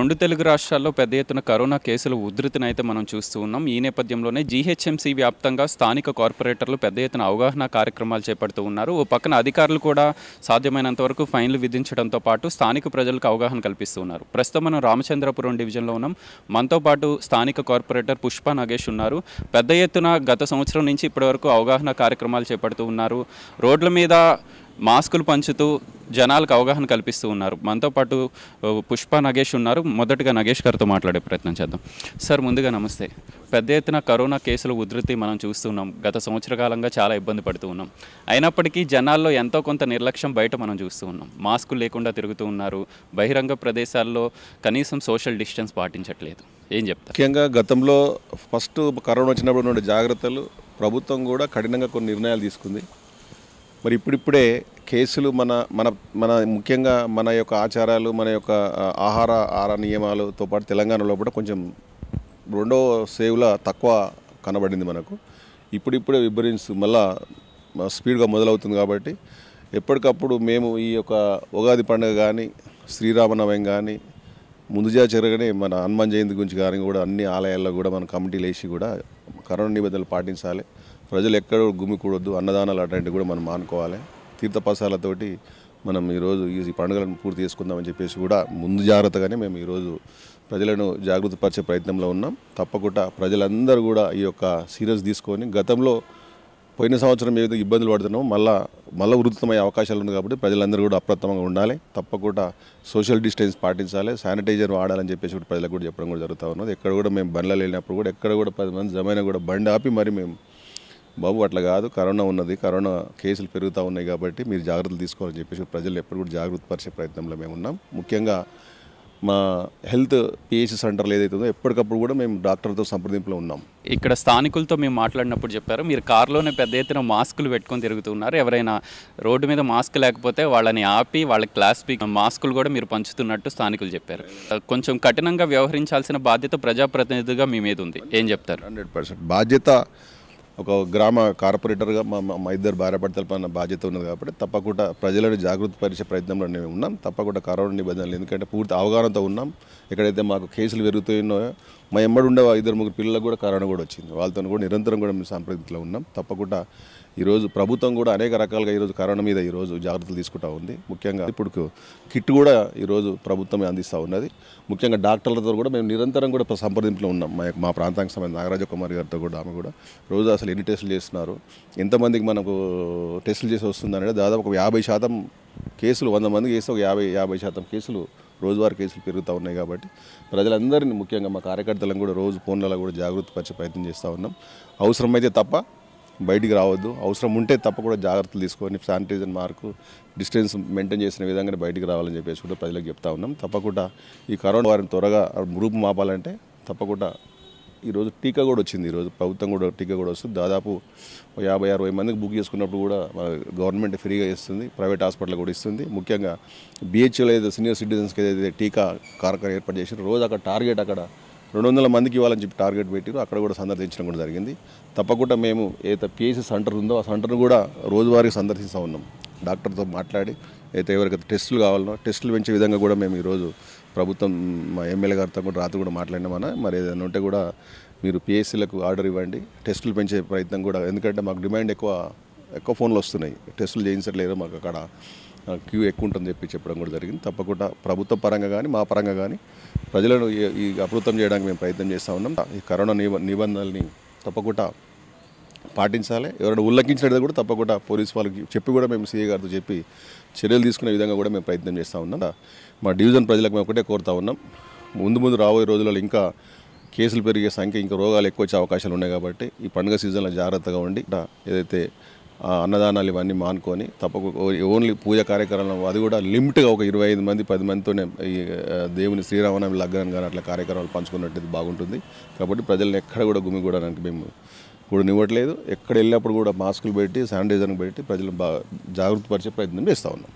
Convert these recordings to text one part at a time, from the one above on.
రెండు తెలుగు రాష్ట్రాల్లో పెద్ద ఎత్తున కరోనా కేసులు అయితే మనం చూస్తూ ఉన్నాం ఈ నేపథ్యంలోనే జీహెచ్ఎంసీ వ్యాప్తంగా స్థానిక కార్పొరేటర్లు పెద్ద ఎత్తున అవగాహన కార్యక్రమాలు చేపడుతూ ఉన్నారు ఓ పక్కన అధికారులు కూడా సాధ్యమైనంత వరకు ఫైన్లు విధించడంతో పాటు స్థానిక ప్రజలకు అవగాహన కల్పిస్తూ ఉన్నారు ప్రస్తుతం మనం రామచంద్రపురం డివిజన్లో ఉన్నాం మనతో పాటు స్థానిక కార్పొరేటర్ పుష్ప నాగేష్ ఉన్నారు పెద్ద ఎత్తున గత సంవత్సరం నుంచి ఇప్పటివరకు అవగాహన కార్యక్రమాలు చేపడుతూ ఉన్నారు రోడ్ల మీద మాస్కులు పంచుతూ జనాలకు అవగాహన కల్పిస్తూ ఉన్నారు మనతో పాటు పుష్ప నగేష్ ఉన్నారు మొదటగా నగేష్ గారితో మాట్లాడే ప్రయత్నం చేద్దాం సార్ ముందుగా నమస్తే పెద్ద ఎత్తున కరోనా కేసుల ఉధృతి మనం చూస్తున్నాం గత సంవత్సర కాలంగా చాలా ఇబ్బంది పడుతూ ఉన్నాం అయినప్పటికీ జనాల్లో ఎంతో కొంత నిర్లక్ష్యం బయట మనం చూస్తూ ఉన్నాం మాస్కులు లేకుండా తిరుగుతూ ఉన్నారు బహిరంగ ప్రదేశాల్లో కనీసం సోషల్ డిస్టెన్స్ పాటించట్లేదు ఏం చెప్తారు ముఖ్యంగా గతంలో ఫస్ట్ కరోనా వచ్చినప్పుడు జాగ్రత్తలు ప్రభుత్వం కూడా కఠినంగా కొన్ని నిర్ణయాలు తీసుకుంది మరి ఇప్పుడిప్పుడే కేసులు మన మన మన ముఖ్యంగా మన యొక్క ఆచారాలు మన యొక్క ఆహార ఆహార నియమాలతో పాటు తెలంగాణలో కూడా కొంచెం రెండో సేవ్ల తక్కువ కనబడింది మనకు ఇప్పుడిప్పుడే విభరించ మళ్ళా స్పీడ్గా మొదలవుతుంది కాబట్టి ఎప్పటికప్పుడు మేము ఈ యొక్క ఉగాది పండుగ కానీ శ్రీరామనవమి కానీ ముందుజా జరగనే మన హనుమాన్ జయంతి గురించి కానీ కూడా అన్ని ఆలయాల్లో కూడా మన కమిటీలు వేసి కూడా కరోనా నిబంధనలు పాటించాలి ప్రజలు ఎక్కడ గుమికూడొద్దు అన్నదానాలు అటువంటివి కూడా మనం మానుకోవాలి తీర్థపాసాలతోటి మనం ఈరోజు ఈ పండుగలను పూర్తి చేసుకుందామని చెప్పేసి కూడా ముందు జాగ్రత్తగానే మేము ఈరోజు ప్రజలను జాగృతపరిచే ప్రయత్నంలో ఉన్నాం తప్పకుండా ప్రజలందరూ కూడా ఈ యొక్క సీరియస్ తీసుకొని గతంలో పోయిన సంవత్సరం ఏదైతే ఇబ్బందులు పడుతున్నామో మళ్ళా మళ్ళీ వృత్తమయ్యే అవకాశాలు ఉంది కాబట్టి ప్రజలందరూ కూడా అప్రమత్తంగా ఉండాలి తప్పకుండా సోషల్ డిస్టెన్స్ పాటించాలి శానిటైజర్ వాడాలని చెప్పేసి కూడా ప్రజలకు కూడా చెప్పడం కూడా జరుగుతూ ఉన్నది ఎక్కడ కూడా మేము బండ్లలో వెళ్ళినప్పుడు కూడా ఎక్కడ కూడా పది మంది జమైన కూడా బండి ఆపి మరి మేము బాబు అట్లా కాదు కరోనా ఉన్నది కరోనా కేసులు పెరుగుతూ ఉన్నాయి కాబట్టి మీరు జాగ్రత్తలు తీసుకోవాలని చెప్పేసి ప్రజలు ఎప్పుడు కూడా జాగ్రత్త పరిచే ప్రయత్నంలో మేము ఉన్నాం ముఖ్యంగా మా హెల్త్ పిహెచ్ సెంటర్లు ఉందో ఎప్పటికప్పుడు కూడా మేము డాక్టర్తో సంప్రదింపులో ఉన్నాం ఇక్కడ స్థానికులతో మేము మాట్లాడినప్పుడు చెప్పారు మీరు కారులోనే పెద్ద ఎత్తున మాస్కులు పెట్టుకొని తిరుగుతున్నారు ఎవరైనా రోడ్డు మీద మాస్క్ లేకపోతే వాళ్ళని ఆపి వాళ్ళ క్లాస్ పీ మాస్కులు కూడా మీరు పంచుతున్నట్టు స్థానికులు చెప్పారు కొంచెం కఠినంగా వ్యవహరించాల్సిన బాధ్యత ప్రజాప్రతినిధిగా మీ మీద ఉంది ఏం చెప్తారు హండ్రెడ్ బాధ్యత ఒక గ్రామ కార్పొరేటర్గా మా మా ఇద్దరు భార్యాభర్తల పైన బాధ్యత ఉన్నది కాబట్టి తప్పకుండా ప్రజలను జాగృతి పరిచే ప్రయత్నంలో మేము ఉన్నాం తప్పకుండా కరోనా నిబంధనలు ఎందుకంటే పూర్తి అవగాహనతో ఉన్నాం ఎక్కడైతే మాకు కేసులు పెరుగుతున్నాయో మా ఎమ్మడి ఉండే ఇద్దరు ముగ్గురు పిల్లలకు కూడా కరోనా కూడా వచ్చింది వాళ్ళతో కూడా నిరంతరం కూడా మేము సంప్రదింపులో ఉన్నాం తప్పకుండా ఈరోజు ప్రభుత్వం కూడా అనేక రకాలుగా ఈరోజు కరోనా మీద ఈరోజు జాగ్రత్తలు తీసుకుంటా ఉంది ముఖ్యంగా ఇప్పుడు కిట్ కూడా ఈరోజు ప్రభుత్వమే అందిస్తూ ఉన్నది ముఖ్యంగా డాక్టర్లతో కూడా మేము నిరంతరం కూడా సంప్రదింపులో ఉన్నాం మా మా ప్రాంతానికి సంబంధించిన నాగరాజ కుమార్ గారితో కూడా ఆమె కూడా రోజు అసలు ఎన్ని టెస్టులు చేస్తున్నారు ఎంతమందికి మనకు టెస్టులు చేసి వస్తుందనేది దాదాపు ఒక యాభై శాతం కేసులు వంద మందికి చేస్తే ఒక యాభై యాభై శాతం కేసులు రోజువారీ కేసులు పెరుగుతూ ఉన్నాయి కాబట్టి ప్రజలందరినీ ముఖ్యంగా మా కార్యకర్తలను కూడా రోజు ఫోన్లలో కూడా జాగ్రత్త పరిచే ప్రయత్నం చేస్తూ ఉన్నాం అవసరమైతే తప్ప బయటికి రావద్దు అవసరం ఉంటే తప్ప కూడా జాగ్రత్తలు తీసుకొని శానిటైజర్ మార్కు డిస్టెన్స్ మెయింటైన్ చేసిన విధంగానే బయటికి రావాలని చెప్పేసి కూడా ప్రజలకు చెప్తా ఉన్నాం తప్పకుండా ఈ కరోనా వారిని త్వరగా రూపు మాపాలంటే తప్పకుండా ఈరోజు టీకా కూడా వచ్చింది ఈరోజు ప్రభుత్వం కూడా టీకా కూడా వస్తుంది దాదాపు యాభై అరవై మందికి బుక్ చేసుకున్నప్పుడు కూడా గవర్నమెంట్ ఫ్రీగా ఇస్తుంది ప్రైవేట్ హాస్పిటల్ కూడా ఇస్తుంది ముఖ్యంగా బీహెచ్లో ఏదైతే సీనియర్ సిటిజన్స్కి ఏదైతే టీకా కార్యక్రమం ఏర్పాటు చేసారు రోజు అక్కడ టార్గెట్ అక్కడ రెండు వందల మందికి ఇవ్వాలని చెప్పి టార్గెట్ పెట్టి అక్కడ కూడా సందర్శించడం కూడా జరిగింది తప్పకుండా మేము ఏదైతే పిఎస్సి సెంటర్ ఉందో ఆ సెంటర్ను కూడా రోజువారీ సందర్శిస్తూ ఉన్నాం డాక్టర్తో మాట్లాడి అయితే ఎవరికైతే టెస్టులు కావాలనో టెస్టులు పెంచే విధంగా కూడా మేము ఈరోజు ప్రభుత్వం మా ఎమ్మెల్యే గారితో కూడా రాత్రి కూడా మాట్లాడినామన్న మరి ఏదైనా ఉంటే కూడా మీరు పిఎస్సీలకు ఆర్డర్ ఇవ్వండి టెస్టులు పెంచే ప్రయత్నం కూడా ఎందుకంటే మాకు డిమాండ్ ఎక్కువ ఎక్కువ ఫోన్లు వస్తున్నాయి టెస్టులు చేయించట్లేదు మాకు అక్కడ క్యూ ఎక్కువ ఉంటుందని చెప్పి చెప్పడం కూడా జరిగింది తప్పకుండా ప్రభుత్వ పరంగా కానీ మా పరంగా కానీ ప్రజలను ఈ అభివృద్ధం చేయడానికి మేము ప్రయత్నం చేస్తూ ఉన్నాం ఈ కరోనా నిబంధనల్ని తప్పకుండా పాటించాలి ఎవరైనా ఉల్లంఘించినట్టు కూడా తప్పకుండా పోలీస్ వాళ్ళకి చెప్పి కూడా మేము సీఏ గారితో చెప్పి చర్యలు తీసుకునే విధంగా కూడా మేము ప్రయత్నం చేస్తూ ఉన్నాం మా డివిజన్ ప్రజలకు మేము ఒకటే కోరుతూ ఉన్నాం ముందు ముందు రాబోయే రోజులలో ఇంకా కేసులు పెరిగే సంఖ్య ఇంకా రోగాలు ఎక్కువ వచ్చే అవకాశాలు ఉన్నాయి కాబట్టి ఈ పండుగ సీజన్లో జాగ్రత్తగా ఉండి ఏదైతే అన్నదానాలు ఇవన్నీ మానుకొని తప్పక ఓన్లీ పూజ కార్యక్రమాలు అది కూడా లిమిట్గా ఒక ఇరవై ఐదు మంది పది మందితోనే ఈ దేవుని శ్రీరామనామి లగ్నం కానీ అట్లా కార్యక్రమాలు పంచుకున్నట్టు బాగుంటుంది కాబట్టి ప్రజలను ఎక్కడ కూడా గుమిగూడడానికి మేము ఇప్పుడు నివ్వట్లేదు ఎక్కడ వెళ్ళినప్పుడు కూడా మాస్కులు పెట్టి శానిటైజర్ని పెట్టి ప్రజలను బాగా జాగ్రత్తపరిచే ప్రయత్నం చేస్తూ ఉన్నాం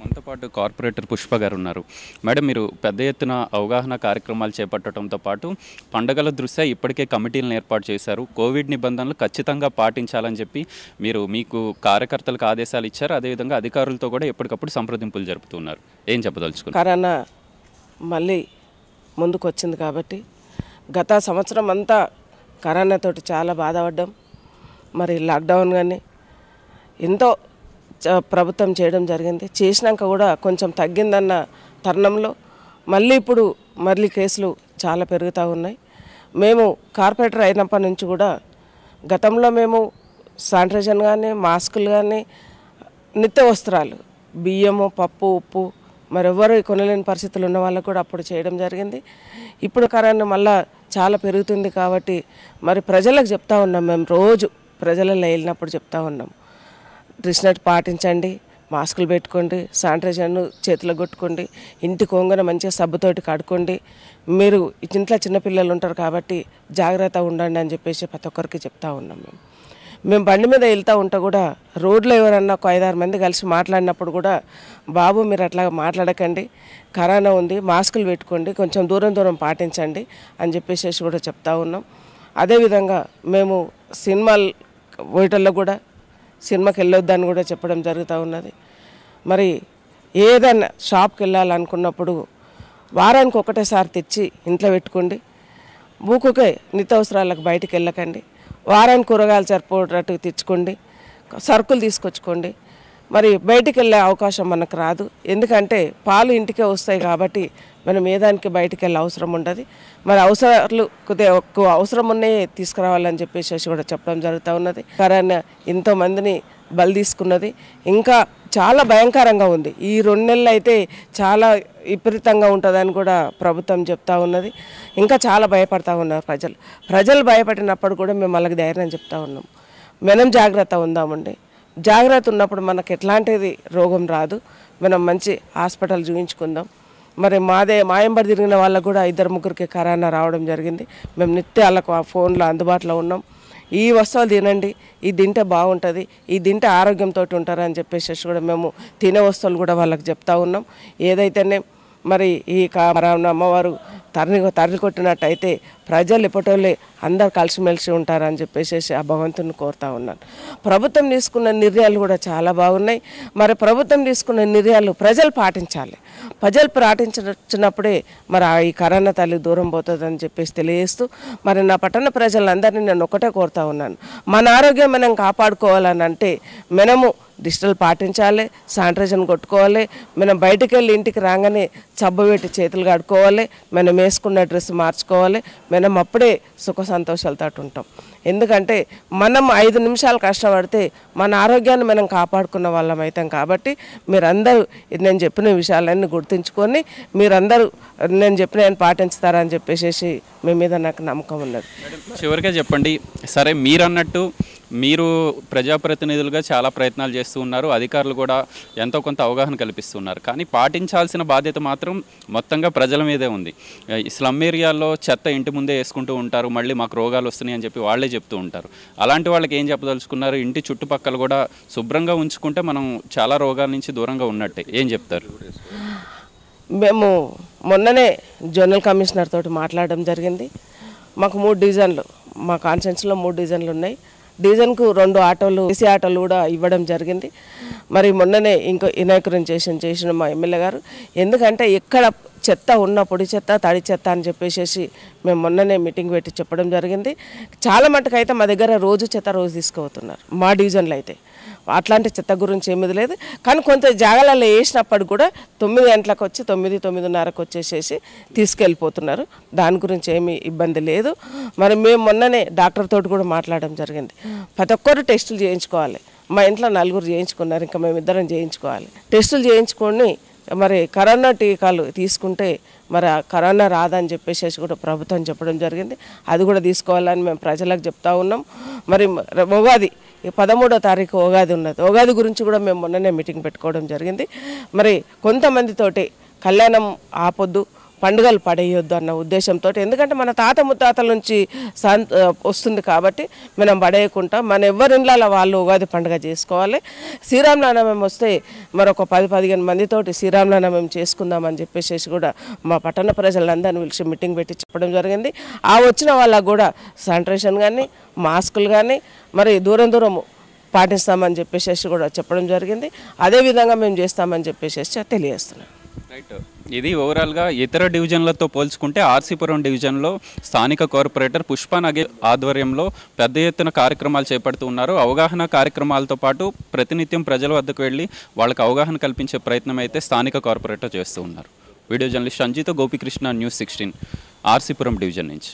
మనతో పాటు కార్పొరేటర్ పుష్ప గారు ఉన్నారు మేడం మీరు పెద్ద ఎత్తున అవగాహన కార్యక్రమాలు చేపట్టడంతో పాటు పండగల దృష్ట్యా ఇప్పటికే కమిటీలను ఏర్పాటు చేశారు కోవిడ్ నిబంధనలు ఖచ్చితంగా పాటించాలని చెప్పి మీరు మీకు కార్యకర్తలకు ఆదేశాలు ఇచ్చారు అదేవిధంగా అధికారులతో కూడా ఎప్పటికప్పుడు సంప్రదింపులు జరుపుతున్నారు ఏం చెప్పదలుచుకున్నారు కరోనా మళ్ళీ ముందుకు వచ్చింది కాబట్టి గత సంవత్సరం అంతా కరోనాతో చాలా బాధపడ్డాం మరి లాక్డౌన్ కానీ ఎంతో ప్రభుత్వం చేయడం జరిగింది చేసినాక కూడా కొంచెం తగ్గిందన్న తరుణంలో మళ్ళీ ఇప్పుడు మళ్ళీ కేసులు చాలా పెరుగుతూ ఉన్నాయి మేము కార్పొరేటర్ అయినప్పటి నుంచి కూడా గతంలో మేము శానిటైజర్ కానీ మాస్కులు కానీ నిత్య వస్త్రాలు బియ్యము పప్పు ఉప్పు మరెవ్వరు కొనలేని పరిస్థితులు ఉన్న వాళ్ళకు కూడా అప్పుడు చేయడం జరిగింది ఇప్పుడు కరోనా మళ్ళా చాలా పెరుగుతుంది కాబట్టి మరి ప్రజలకు చెప్తా ఉన్నాం మేము రోజు ప్రజలలో వెళ్ళినప్పుడు చెప్తా ఉన్నాం డ్రిస్నెట్ పాటించండి మాస్కులు పెట్టుకోండి శానిటైజర్ను చేతిలో కొట్టుకోండి ఇంటి కొంగన మంచిగా సబ్బుతోటి కడుకోండి మీరు ఇంట్లో చిన్నపిల్లలు ఉంటారు కాబట్టి జాగ్రత్త ఉండండి అని చెప్పేసి ప్రతి ఒక్కరికి చెప్తా ఉన్నాం మేము మేము బండి మీద వెళ్తూ ఉంటా కూడా రోడ్లో ఎవరన్నా ఒక ఐదారు మంది కలిసి మాట్లాడినప్పుడు కూడా బాబు మీరు అట్లా మాట్లాడకండి కరోనా ఉంది మాస్కులు పెట్టుకోండి కొంచెం దూరం దూరం పాటించండి అని చెప్పేసి కూడా చెప్తా ఉన్నాం అదేవిధంగా మేము సినిమాలు పోయేటల్లో కూడా సినిమాకి వెళ్ళొద్దని కూడా చెప్పడం జరుగుతూ ఉన్నది మరి ఏదైనా షాప్కి వెళ్ళాలనుకున్నప్పుడు వారానికి ఒకటేసారి తెచ్చి ఇంట్లో పెట్టుకోండి ఊకుకే నిత్యావసరాలకు బయటికి వెళ్ళకండి వారానికి కూరగాయలు సరిపోయేటట్టు తెచ్చుకోండి సరుకులు తీసుకొచ్చుకోండి మరి బయటికి వెళ్ళే అవకాశం మనకు రాదు ఎందుకంటే పాలు ఇంటికే వస్తాయి కాబట్టి మనం ఏదానికి బయటికి వెళ్ళే అవసరం ఉండదు మరి అవసరాలు కొద్దిగా ఒక్క అవసరం ఉన్నాయే తీసుకురావాలని చెప్పేసి కూడా చెప్పడం జరుగుతూ ఉన్నది కరోనా ఎంతోమందిని బలి తీసుకున్నది ఇంకా చాలా భయంకరంగా ఉంది ఈ రెండు నెలలు అయితే చాలా విపరీతంగా ఉంటుందని కూడా ప్రభుత్వం చెప్తా ఉన్నది ఇంకా చాలా భయపడతా ఉన్నారు ప్రజలు ప్రజలు భయపడినప్పుడు కూడా మేము వాళ్ళకి ధైర్యం చెప్తా ఉన్నాం మనం జాగ్రత్త ఉందామండి జాగ్రత్త ఉన్నప్పుడు మనకు ఎట్లాంటిది రోగం రాదు మనం మంచి హాస్పిటల్ చూపించుకుందాం మరి మాదే మా తిరిగిన వాళ్ళకు కూడా ఇద్దరు ముగ్గురికి కరోనా రావడం జరిగింది మేము నిత్య వాళ్ళకు ఆ ఫోన్లో అందుబాటులో ఉన్నాం ఈ వస్తువులు తినండి ఇది తింటే బాగుంటుంది ఇది తింటే ఆరోగ్యంతో ఉంటారు అని చెప్పేసి కూడా మేము తినే వస్తువులు కూడా వాళ్ళకి చెప్తా ఉన్నాం ఏదైతేనే మరి ఈ కామరావణ అమ్మవారు తరలి తరలి కొట్టినట్టయితే ప్రజలు ఇప్పటోళ్ళే అందరు కలిసిమెలిసి ఉంటారని చెప్పేసి ఆ భగవంతుని కోరుతా ఉన్నాను ప్రభుత్వం తీసుకున్న నిర్ణయాలు కూడా చాలా బాగున్నాయి మరి ప్రభుత్వం తీసుకున్న నిర్ణయాలు ప్రజలు పాటించాలి ప్రజలు పాటించినప్పుడే మరి ఈ కరోనా తల్లి దూరం పోతుందని చెప్పేసి తెలియజేస్తూ మరి నా పట్టణ ప్రజలందరినీ నేను ఒకటే కోరుతా ఉన్నాను మన ఆరోగ్యం మనం కాపాడుకోవాలని అంటే మనము డిజిటల్ పాటించాలి శానిటైజర్ కొట్టుకోవాలి మనం బయటకు వెళ్ళి ఇంటికి రాగానే చబ్బు పెట్టి చేతులు కడుక్కోవాలి మనం వేసుకున్న డ్రెస్ మార్చుకోవాలి మనం అప్పుడే సుఖ సంతోషాలతో ఉంటాం ఎందుకంటే మనం ఐదు నిమిషాలు కష్టపడితే మన ఆరోగ్యాన్ని మనం కాపాడుకున్న వాళ్ళం అవుతాం కాబట్టి మీరందరూ నేను చెప్పిన విషయాలన్నీ గుర్తుంచుకొని మీరందరూ నేను చెప్పిన ఆయన పాటించుతారని చెప్పేసి మీ మీద నాకు నమ్మకం ఉన్నది చివరిగా చెప్పండి సరే మీరు అన్నట్టు మీరు ప్రజాప్రతినిధులుగా చాలా ప్రయత్నాలు చేస్తూ ఉన్నారు అధికారులు కూడా ఎంతో కొంత అవగాహన కల్పిస్తున్నారు కానీ పాటించాల్సిన బాధ్యత మాత్రం మొత్తంగా ప్రజల మీదే ఉంది స్లమ్ ఏరియాల్లో చెత్త ఇంటి ముందే వేసుకుంటూ ఉంటారు మళ్ళీ మాకు రోగాలు వస్తున్నాయి అని చెప్పి వాళ్ళే చెప్తూ ఉంటారు అలాంటి వాళ్ళకి ఏం చెప్పదలుచుకున్నారు ఇంటి చుట్టుపక్కల కూడా శుభ్రంగా ఉంచుకుంటే మనం చాలా రోగాల నుంచి దూరంగా ఉన్నట్టే ఏం చెప్తారు మేము మొన్ననే జోనల్ కమిషనర్ తోటి మాట్లాడడం జరిగింది మాకు మూడు డివిజన్లు మా కాన్సెన్స్లో మూడు డివిజన్లు ఉన్నాయి డీజన్కు రెండు ఆటోలు ఏసీ ఆటోలు కూడా ఇవ్వడం జరిగింది మరి మొన్ననే ఇంకో ఇనాయకురించేషన్ చేసిన మా ఎమ్మెల్యే గారు ఎందుకంటే ఎక్కడ చెత్త ఉన్న పొడి చెత్త తడి చెత్త అని చెప్పేసి మేము మొన్ననే మీటింగ్ పెట్టి చెప్పడం జరిగింది చాలా మటుకైతే మా దగ్గర రోజు చెత్త రోజు తీసుకుపోతున్నారు మా డివిజన్లో అయితే అట్లాంటి చెత్త గురించి ఏమీ లేదు కానీ కొంత జాగాలలో వేసినప్పుడు కూడా తొమ్మిది గంటలకు వచ్చి తొమ్మిది తొమ్మిదిన్నరకు వచ్చేసేసి తీసుకెళ్ళిపోతున్నారు దాని గురించి ఏమీ ఇబ్బంది లేదు మరి మేము మొన్ననే డాక్టర్తో కూడా మాట్లాడడం జరిగింది ప్రతి ఒక్కరు టెస్టులు చేయించుకోవాలి మా ఇంట్లో నలుగురు చేయించుకున్నారు ఇంకా మేమిద్దరం చేయించుకోవాలి టెస్టులు చేయించుకొని మరి కరోనా టీకాలు తీసుకుంటే మరి కరోనా రాదని చెప్పేసి కూడా ప్రభుత్వం చెప్పడం జరిగింది అది కూడా తీసుకోవాలని మేము ప్రజలకు చెప్తా ఉన్నాం మరి ఉగాది పదమూడో తారీఖు ఉగాది ఉన్నది ఉగాది గురించి కూడా మేము మొన్ననే మీటింగ్ పెట్టుకోవడం జరిగింది మరి కొంతమందితోటి కళ్యాణం ఆపొద్దు పండుగలు పడేయొద్దు అన్న ఉద్దేశంతో ఎందుకంటే మన తాత ముత్తాతల నుంచి వస్తుంది కాబట్టి మనం పడేయకుండా మన ఎవరి ఇండ్ల వాళ్ళు ఉగాది పండుగ చేసుకోవాలి శ్రీరామనవమి వస్తే మరొక పది పదిహేను మందితోటి శ్రీరామనవమి చేసుకుందామని చెప్పేసి కూడా మా పట్టణ ప్రజలందరినీ పిలిచి మీటింగ్ పెట్టి చెప్పడం జరిగింది ఆ వచ్చిన వాళ్ళకు కూడా శానిటేషన్ కానీ మాస్కులు కానీ మరి దూరం దూరం పాటిస్తామని చెప్పేసి కూడా చెప్పడం జరిగింది అదేవిధంగా మేము చేస్తామని చెప్పేసి తెలియజేస్తున్నాం రైట్ ఇది ఓవరాల్గా ఇతర డివిజన్లతో పోల్చుకుంటే ఆర్సీపురం డివిజన్లో స్థానిక కార్పొరేటర్ పుష్ప నగే ఆధ్వర్యంలో పెద్ద ఎత్తున కార్యక్రమాలు చేపడుతూ ఉన్నారు అవగాహన కార్యక్రమాలతో పాటు ప్రతినిత్యం ప్రజల వద్దకు వెళ్ళి వాళ్ళకి అవగాహన కల్పించే ప్రయత్నం అయితే స్థానిక కార్పొరేటర్ చేస్తూ ఉన్నారు video journalist Anjitha Gopikrishna news sixteen RC Puram division నుంచి